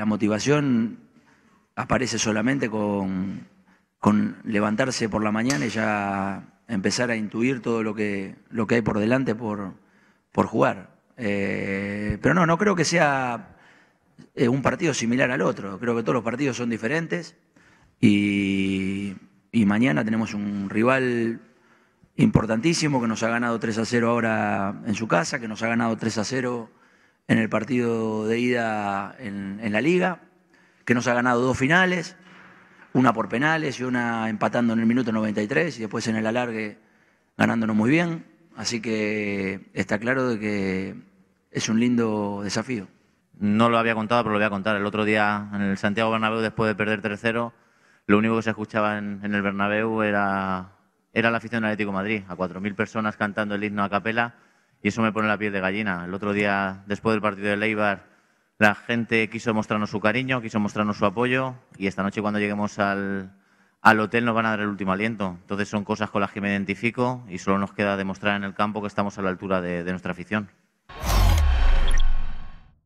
La motivación aparece solamente con, levantarse por la mañana y ya empezar a intuir todo lo que, lo que hay por delante por, por jugar. Eh, pero no, no creo que sea eh, un partido similar al otro. Creo que todos los partidos son diferentes y, y, mañana tenemos un rival importantísimo que nos ha ganado 3 a 0 ahora en su casa, que nos ha ganado 3 a 0 en el partido de ida en, la liga, que nos ha ganado dos finales, una por penales y una empatando en el minuto 93 y después en el alargue ganándonos muy bien. Así que está claro de que es un lindo desafío. No lo había contado, pero lo voy a contar. El otro día en el Santiago Bernabéu, después de perder tercero, lo único que se escuchaba en, el Bernabéu era, era la afición del Atlético Madrid, a 4.000 personas cantando el himno a capela y eso me pone la piel de gallina. El otro día, después del partido de Leibar, la gente quiso mostrarnos su cariño, quiso mostrarnos su apoyo y esta noche cuando lleguemos al, hotel nos van a dar el último aliento. Entonces son cosas con las que me identifico y solo nos queda demostrar en el campo que estamos a la altura de nuestra afición.